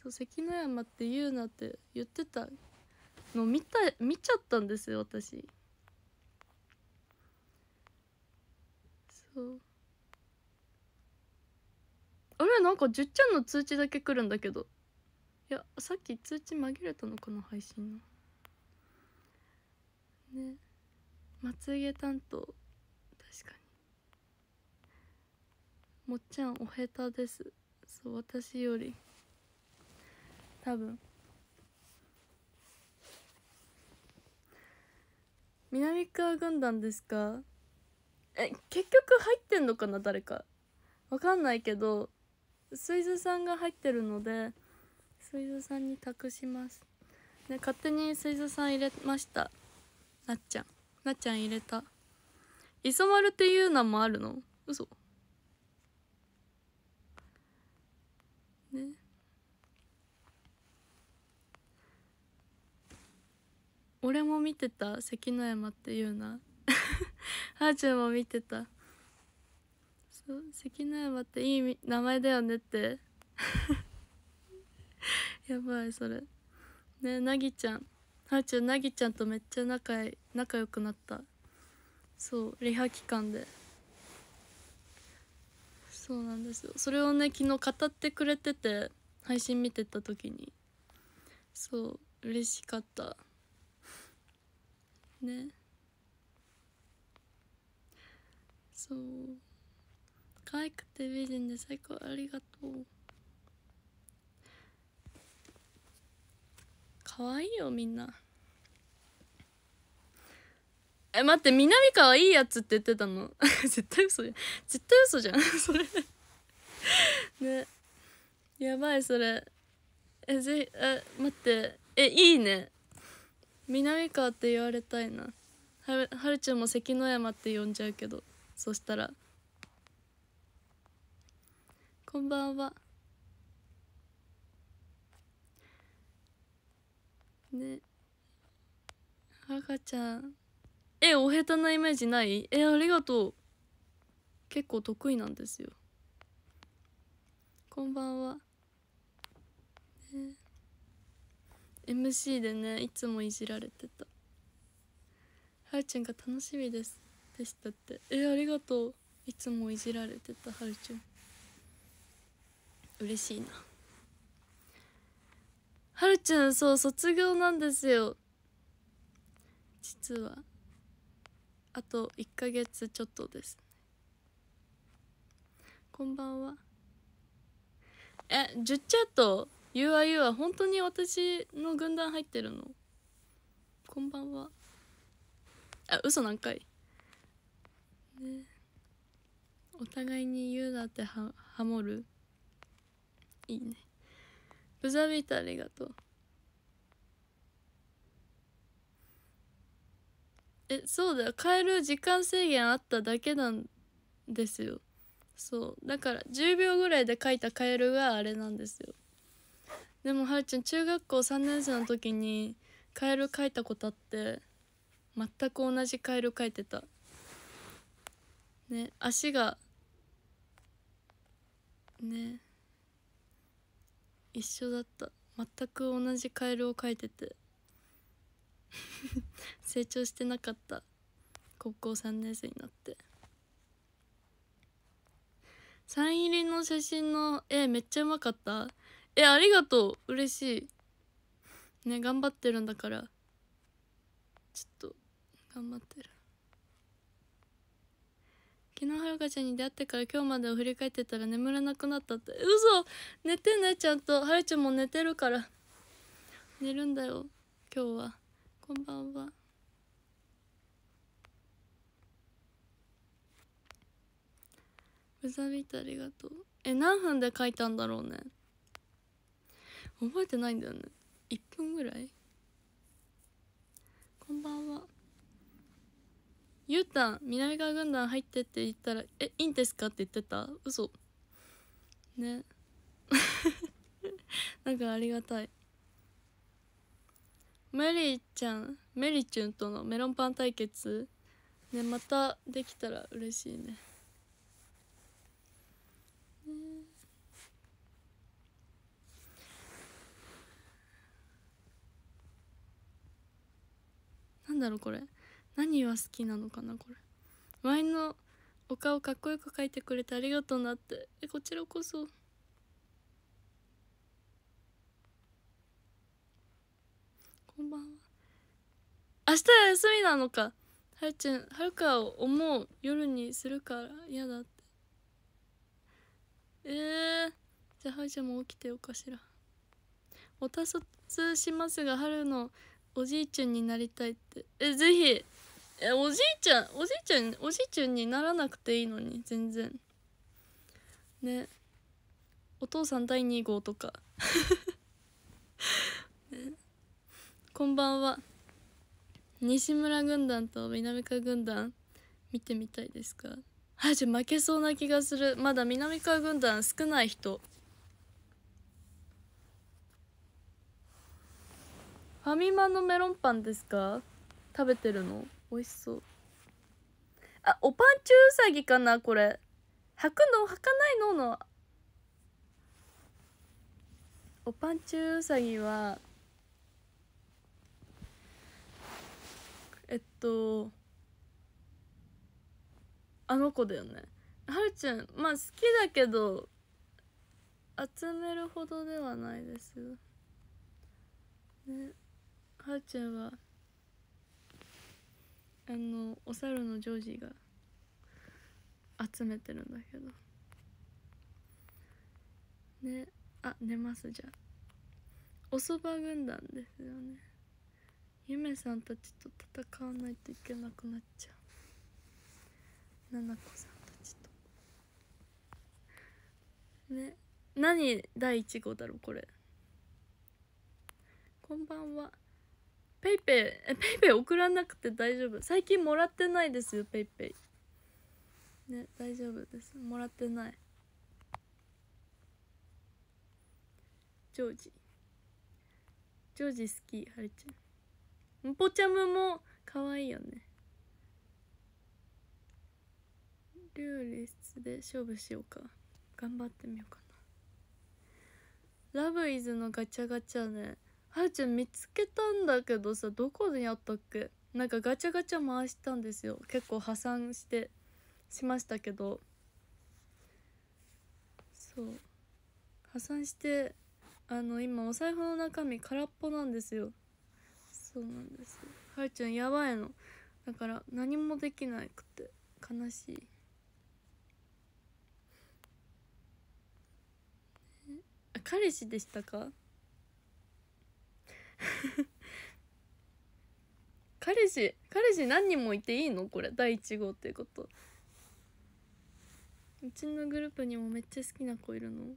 そう関の山って言うなって言ってたの見た見ちゃったんですよ私そうあれなんかじゅっちゃんの通知だけ来るんだけどいやさっき通知紛れたのかな配信のねまつげ担当確かにもっちゃんお下手ですそう私より多分南川軍団ですかえ結局入ってんのかな誰かわかんないけど水ずさんが入ってるので水蔵さんに託しますね勝手に水蔵さん入れましたなっちゃんなっちゃん入れた磯丸っていう名もあるの嘘ね俺も見てた関の山っていうなあ <laughs> ーちゃんも見てたそう関の山っていい名前だよねって <laughs> <laughs> やばいそれねなぎちゃんはーちゃんなぎちゃんとめっちゃ仲仲良くなったそうリハ期間でそうなんですよそれをね昨日語ってくれてて配信見てた時にそう嬉しかったねそう可愛くて美人で最高ありがとう可愛いよみんなえ待って南川いいやつって言ってたの <laughs> 絶対嘘じゃん絶対嘘じゃんそれ <laughs> ねやばいそれえぜえ待ってえいいね南川って言われたいなはるはるちゃんも関の山って呼んじゃうけどそしたらこんばんはね赤ちゃんえお下手なイメージないえありがとう結構得意なんですよこんばんは、ね、MC でねいつもいじられてたはるちゃんが楽しみですでしたってえありがとういつもいじられてたはるちゃん嬉しいなはるちゃんそう卒業なんですよ実はあと1ヶ月ちょっとですこんばんはえジュッチャト UIU は本当に私の軍団入ってるのこんばんはあ嘘何回ねお互いに言うなってハモるいいねブザビーありがとうえそうだよ変える時間制限あっただけなんですよそうだから10秒ぐらいで書いたカエルがあれなんですよでもはるちゃん中学校3年生の時にカエル書いたことあって全く同じカエル書いてたね足がね一緒だった全く同じカエルを描いてて <laughs> 成長してなかった高校3年生になってサイン入りの写真の絵めっちゃうまかったえありがとう嬉しいね頑張ってるんだからちょっと頑張ってる昨日はるかちゃんに出会ってから今日までを振り返ってたら眠れなくなったって嘘寝てねちゃんとはるちゃんも寝てるから寝るんだよ今日はこんばんはうざびってありがとうえ何分で書いたんだろうね覚えてないんだよね1分ぐらいこんばんはゆうたん、南川軍団入ってって言ったら、え、いいんですかって言ってた嘘。ね。<laughs> なんかありがたい。メリーちゃん、メリチュンとのメロンパン対決。ね、またできたら嬉しいね。ねなんだろうこれ。何が好きなのかなこれ前のお顔かっこよく描いてくれてありがとうなってえこちらこそこんばんは明日は休みなのかはるちゃんはるかを思う夜にするから嫌だってえー、じゃあはるちゃんも起きてよかしらおたそつしますが春のおじいちゃんになりたいってえぜひえおじいちゃんおじいちゃんおじいちゃんにならなくていいのに全然ねお父さん第2号とか、<laughs> ね、こんばんは西村軍団と南川軍団見てみたいですかあじゃ負けそうな気がするまだ南川軍団少ない人ファミマのメロンパンですか食べてるの美味しそうあおぱんちゅうさぎかなこれ履くの履かないののおぱんちゅうさぎはえっとあの子だよねはるちゃんまあ好きだけど集めるほどではないですねはるちゃんはあのお猿のジョージが集めてるんだけどねあ寝ますじゃあおそば軍団ですよねゆめさんたちと戦わないといけなくなっちゃうななこさんたちとね何第1号だろうこれこんばんはペイペイえペイペイ送らなくて大丈夫最近もらってないですよペイペイね大丈夫ですもらってないジョージジョージ好きはるちゃんぽちゃむも可愛いよねューリスで勝負しようか頑張ってみようかなラブイズのガチャガチャねはるちゃん見つけたんだけどさどこでやったっけなんかガチャガチャ回したんですよ結構破産してしましたけどそう破産してあの今お財布の中身空っぽなんですよそうなんですはるちゃんやばいのだから何もできなくて悲しい彼氏でしたか彼氏彼氏何人もいていいのこれ第1号っていうことうちのグループにもめっちゃ好きな子いるのどな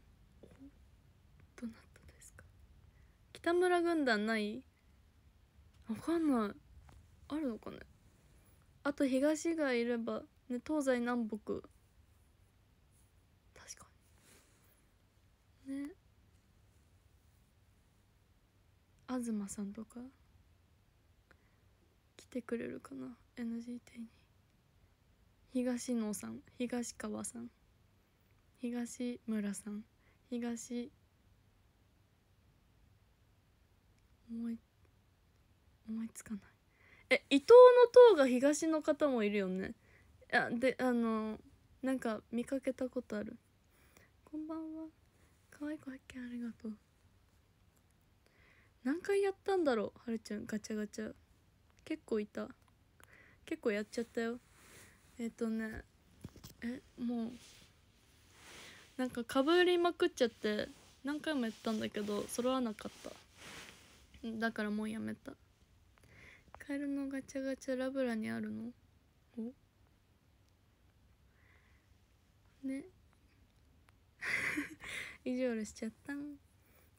たですか北村軍団ないわかんないあるのかねあと東がいれば、ね、東西南北確かにね東さんとか来てくれるかな NGT に東野さん東川さん東村さん東思い思いつかないえ伊藤の塔が東の方もいるよねあであのなんか見かけたことあるこんばんは可愛い子発見ありがとう何回やったんだろうはるちゃんガチャガチャ結構いた結構やっちゃったよえっ、ー、とねえもうなんかかぶりまくっちゃって何回もやったんだけど揃わなかっただからもうやめたカエルのガチャガチャラブラにあるのおね意地悪しちゃったん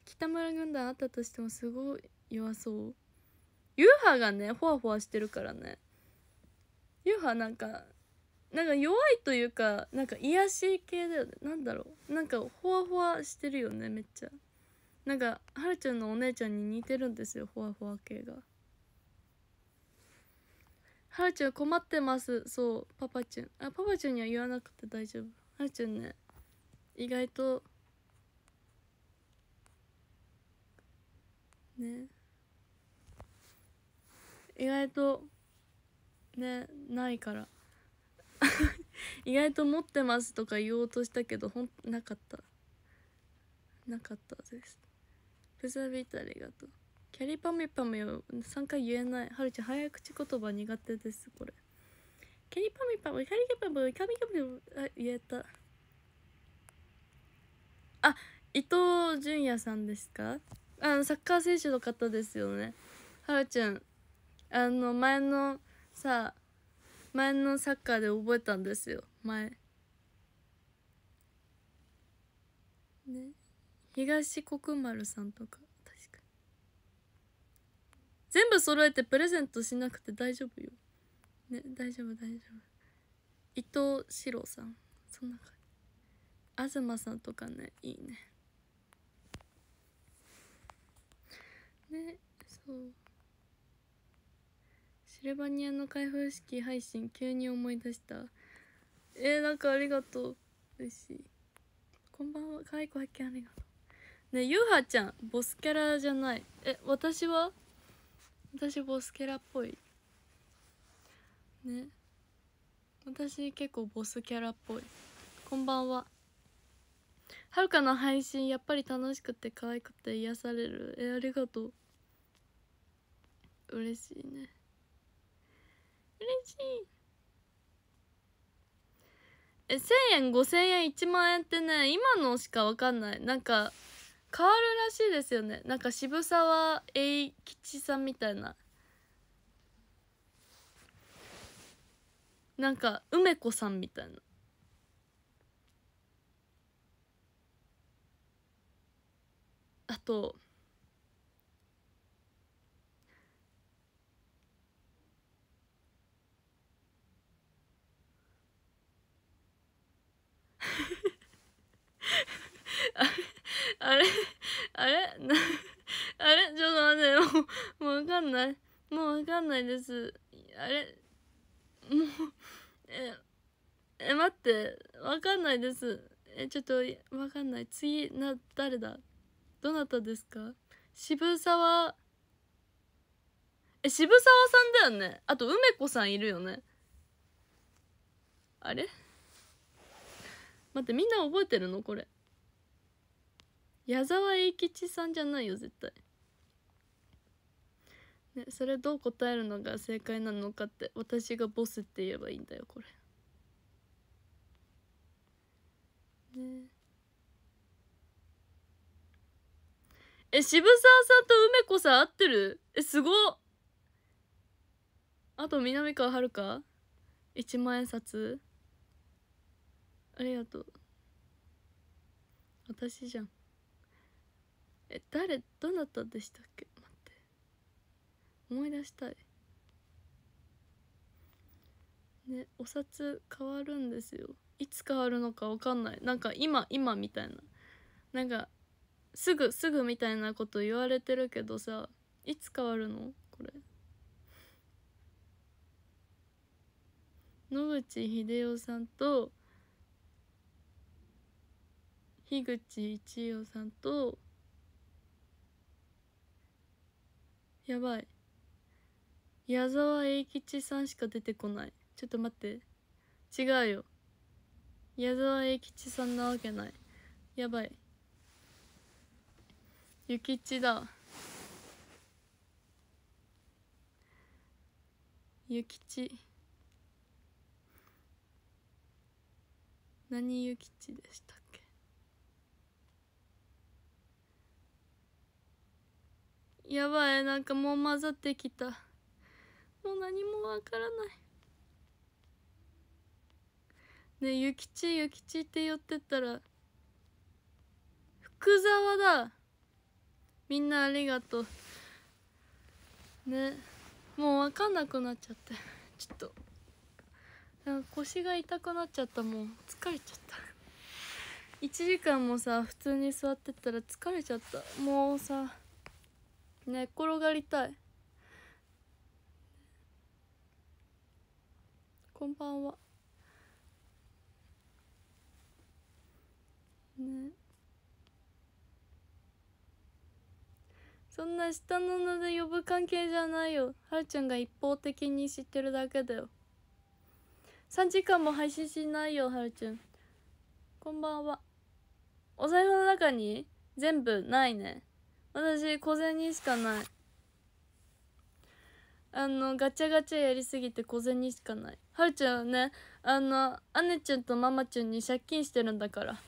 北村軍団あったとしてもすごい弱そうユーハがねほわほわしてるからねユーハなんかなんか弱いというかなんか癒し系だよねなんだろうなんかほわほわしてるよねめっちゃなんかはるちゃんのお姉ちゃんに似てるんですよほわほわ系がはるちゃん困ってますそうパパちゃんあパパちゃんには言わなくて大丈夫はるちゃんね意外とね意外とねないから <laughs> 意外と持ってますとか言おうとしたけどほんなかったなかったですふざびたありがとうキャリパミパミを3回言えないはるちゃん早口言葉苦手ですこれキャリパミパミキャリパミキャリパミあ言えたあ伊藤純也さんですかあのサッカー選手の方ですよねはるちゃんあの前のさ前のサッカーで覚えたんですよ前ね東国丸さんとか確か全部揃えてプレゼントしなくて大丈夫よね大丈夫大丈夫伊藤史郎さんそんな感じ東さんとかねいいねねそうシルバニアの開封式配信急に思い出したえー、なんかありがとう嬉しいこんばんはかわいこ発見ありがとうねゆうはちゃんボスキャラじゃないえ私は私ボスキャラっぽいね私結構ボスキャラっぽいこんばんははるかの配信やっぱり楽しくて可愛くて癒されるえありがとう嬉しいね嬉しいえ1000円5000円1万円ってね今のしか分かんないなんか変わるらしいですよねなんか渋沢栄吉さんみたいななんか梅子さんみたいなあとあれあれれあれちょっと待ってもうもう分かんないもう分かんないですあれもうええ待って分かんないですえちょっと分かんない次な誰だどなたですか渋沢え渋沢さんだよねあと梅子さんいるよねあれ待ってみんな覚えてるのこれ矢沢永吉さんじゃないよ絶対ねそれどう答えるのが正解なのかって私がボスって言えばいいんだよこれねええ、渋沢さんと梅子さん合ってるえ、すごあと南川遥か一万円札ありがとう。私じゃん。え、誰、どなたでしたっけ待って。思い出したい。ね、お札変わるんですよ。いつ変わるのかわかんない。なんか今、今みたいな。なんかすぐすぐみたいなこと言われてるけどさいつ変わるのこれ野口英世さんと樋口一葉さんとやばい矢沢永吉さんしか出てこないちょっと待って違うよ矢沢永吉さんなわけないやばい諭吉だ諭吉何諭吉でしたっけやばいなんかもう混ざってきたもう何もわからないねえ諭吉諭吉って寄ってったら福沢だみんなありがとうねもう分かんなくなっちゃってちょっと腰が痛くなっちゃったもう疲れちゃった1時間もさ普通に座ってたら疲れちゃったもうさ寝っ転がりたいこんばんはねそんな下の名で呼ぶ関係じゃないよはるちゃんが一方的に知ってるだけだよ3時間も配信しないよはるちゃんこんばんはお財布の中に全部ないね私小銭しかないあのガチャガチャやりすぎて小銭しかないはるちゃんはねあの姉ちゃんとママちゃんに借金してるんだから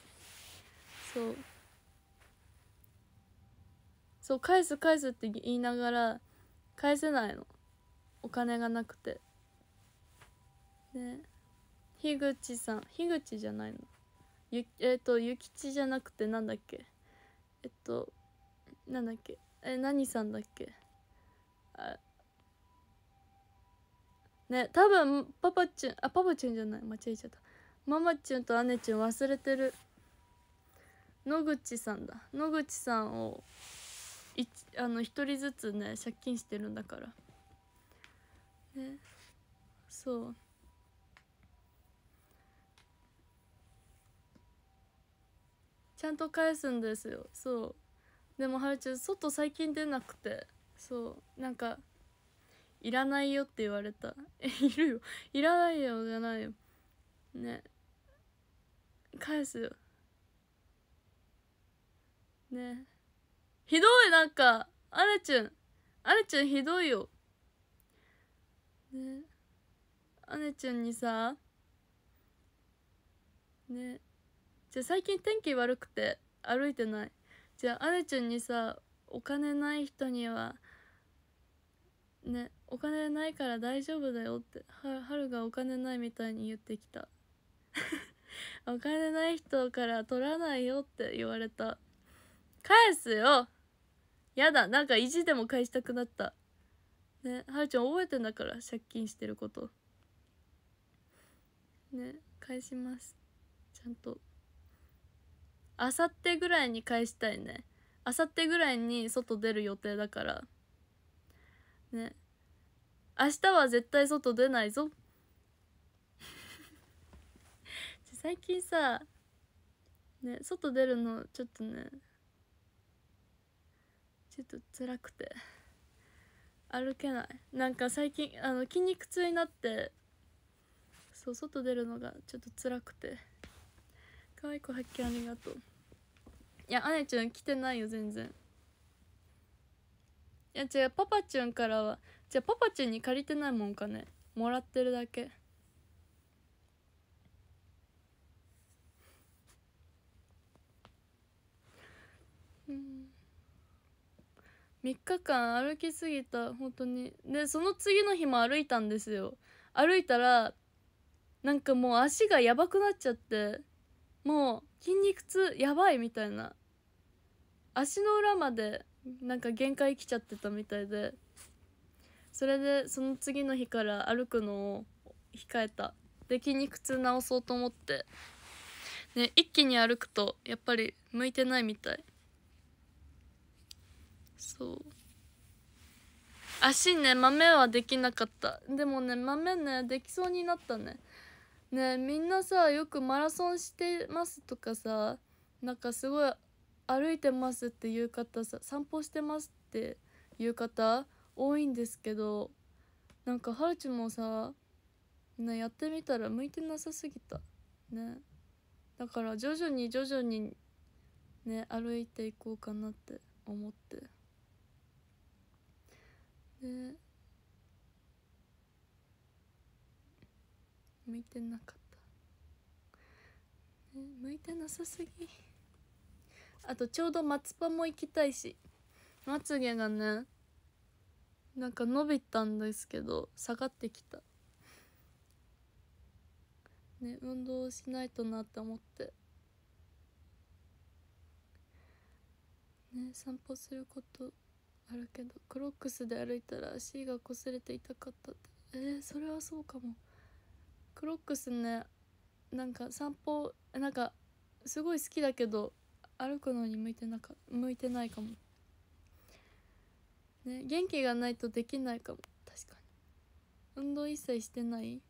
そうそう返す返すって言いながら返せないのお金がなくてね樋口さん樋口じゃないのゆえっ、ー、と諭吉じゃなくてなんだっけえっとなんだっけえ何さんだっけあね多分パパチュンあパパチュンじゃない間違えちゃったママチュンと姉チュン忘れてる野口さんだ野口さんをあの1人ずつね借金してるんだからねそうちゃんと返すんですよそうでもはるちゃん外最近出なくてそうなんか「いらないよ」って言われた「えいるよいらないよ」じゃないよね返すよねひどい、なんか。アレチュンアレチュンひどいよ。ね。アレチュンにさ。ね。じゃあ最近天気悪くて歩いてない。じゃあアレチュンにさ、お金ない人には、ね、お金ないから大丈夫だよって、は春がお金ないみたいに言ってきた。<laughs> お金ない人から取らないよって言われた。返すよやだなんか意地でも返したくなったねはるちゃん覚えてんだから借金してることね返しますちゃんとあさってぐらいに返したいねあさってぐらいに外出る予定だからね明日は絶対外出ないぞ <laughs> 最近さね外出るのちょっとねちょっと辛くて歩けないなんか最近あの筋肉痛になってそう外出るのがちょっと辛くて可愛い子発見ありがとういやあねちゃん来てないよ全然いや違うパパちゃんからはじゃあパパちゃんに借りてないもんかねもらってるだけ3日間歩きすぎた本当にでその次の日も歩いたんですよ歩いたらなんかもう足がやばくなっちゃってもう筋肉痛やばいみたいな足の裏までなんか限界来ちゃってたみたいでそれでその次の日から歩くのを控えたで筋肉痛治そうと思ってね一気に歩くとやっぱり向いてないみたいそう足ね豆はできなかったでもね豆ねできそうになったねねみんなさよくマラソンしてますとかさなんかすごい歩いてますっていう方さ散歩してますっていう方多いんですけどなんかハルチもさ、ね、やってみたら向いてなさすぎたねだから徐々に徐々にね歩いていこうかなって思って。ね向いてなかった、ね、向いてなさすぎあとちょうど松葉も行きたいしまつげがねなんか伸びたんですけど下がってきたね運動しないとなって思ってね散歩することあるけどクロックスで歩いたら足が擦れて痛かったってえー、それはそうかもクロックスねなんか散歩なんかすごい好きだけど歩くのに向いてなか向いてないかもね元気がないとできないかも確かに運動一切してない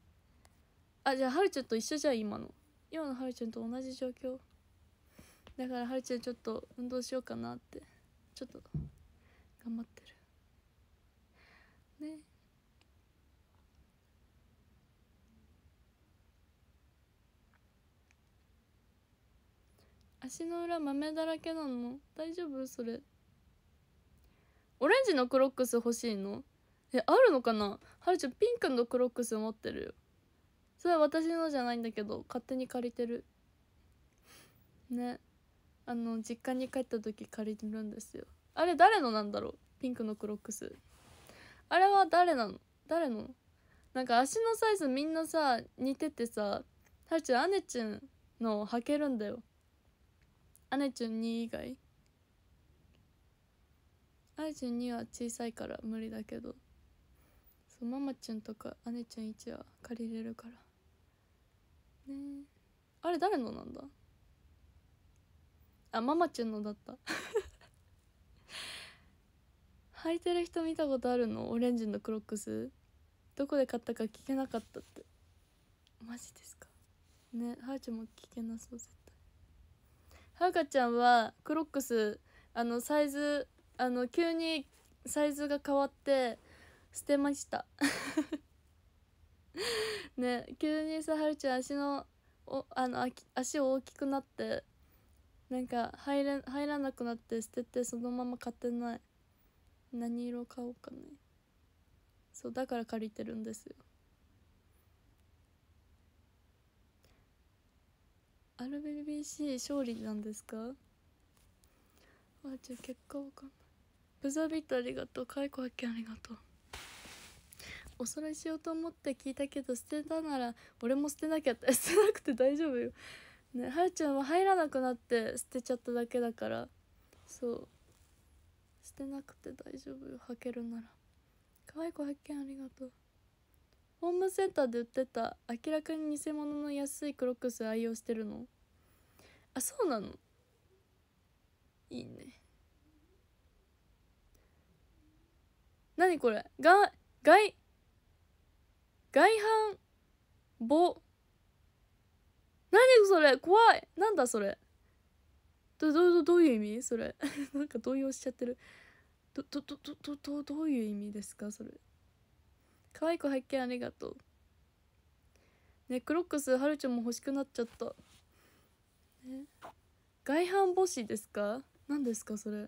あじゃあはるちゃんと一緒じゃん今の今のはるちゃんと同じ状況だからはるちゃんちょっと運動しようかなってちょっと頑張ってるね足の裏豆だらけなの大丈夫それオレンジのクロックス欲しいのえあるのかなはるちゃんピンクのクロックス持ってるよそれは私のじゃないんだけど勝手に借りてるねあの実家に帰った時借りるんですよあれ誰のなんだろうピンクのクロックスあれは誰なの誰のなんか足のサイズみんなさ似ててさはるちゃんあねちゅんの履けるんだよあねちゅん2以外あねちゅン2は小さいから無理だけどそうママちゃんとかあねちゅん1は借りれるからねあれ誰のなんだあママちゅんのだった履いてる人見たことあるのオレンジのクロックスどこで買ったか聞けなかったってマジですかねはーちゃんも聞けなそう絶対はるかちゃんはクロックスあのサイズあの急にサイズが変わって捨てました <laughs> ね急にさはるちゃん足のおあの足大きくなってなんか入れ入らなくなって捨ててそのまま買ってない何色買おうかねそうだから借りてるんですよアル b シー勝利なんですかあじゃあ結果わかんないブザビットありがとうカイ発見ありがとうおそれしようと思って聞いたけど捨てたなら俺も捨てなきゃって <laughs> 捨てなくて大丈夫よねはるちゃんは入らなくなって捨てちゃっただけだからそうてなくて大丈夫よ履けるなら可愛い子発見ありがとうホームセンターで売ってた明らかに偽物の安いクロックス愛用してるのあそうなのいいね何これが外外反ぼ何それ怖いなんだそれどどどどういう意味それ <laughs> なんか動揺しちゃってるどどどどどどういう意味ですかそれ可愛い子発見ありがとうねクロックスはるちゃんも欲しくなっちゃった、ね、外反母趾ですか何ですかそれ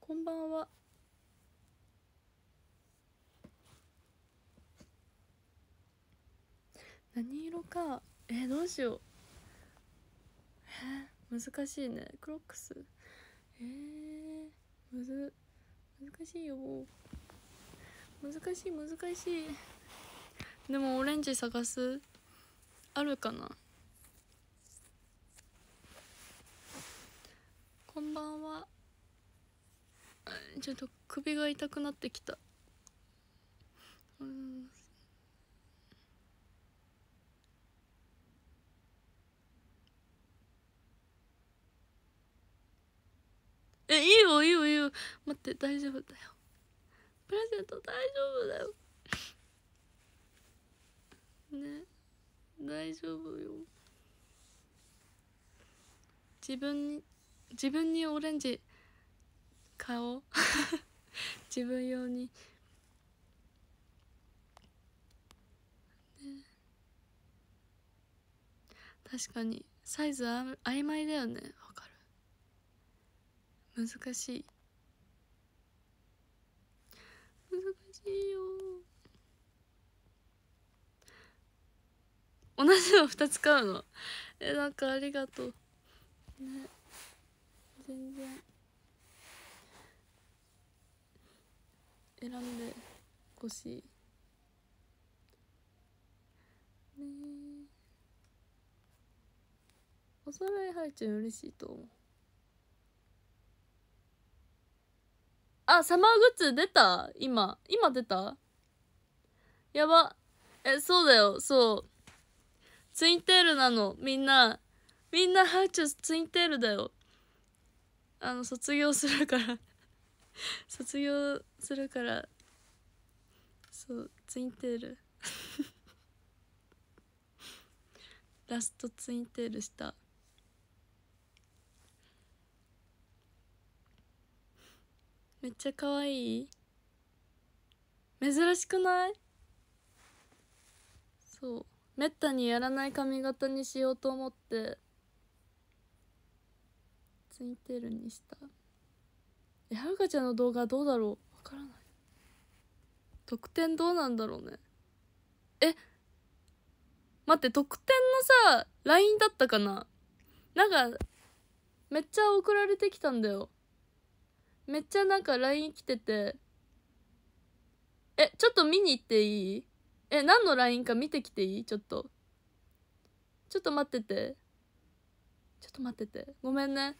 こんばんは何色かえどうしようえ難しいねクロックスえむず難しいよ難しい難しいでもオレンジ探すあるかなこんばんはちょっと首が痛くなってきたうんえいいよいいよいいよ待って大丈夫だよプレゼント大丈夫だよね大丈夫よ自分に自分にオレンジ買おう <laughs> 自分用に、ね、確かにサイズあ曖昧だよね難しい難しいよ同じの2つ買うのえなんかありがとうね全然選んでほしいねおさらい配置嬉しいと思うあ、サマーグッズ出た今。今出たやば。え、そうだよ、そう。ツインテールなの、みんな。みんな、ハーチュスツインテールだよ。あの、卒業するから <laughs> 卒業するから。そう、ツインテール <laughs> ラストツインテールした。めっちゃ可愛い珍しくないそうめったにやらない髪型にしようと思ってツインテールにしたえはるかちゃんの動画どうだろうわからない得点どうなんだろうねえ待って得点のさ LINE だったかななんかめっちゃ送られてきたんだよめっちゃなんか LINE 来ててえちょっと見に行っていいえ何の LINE か見てきていいちょっとちょっと待っててちょっと待っててごめんね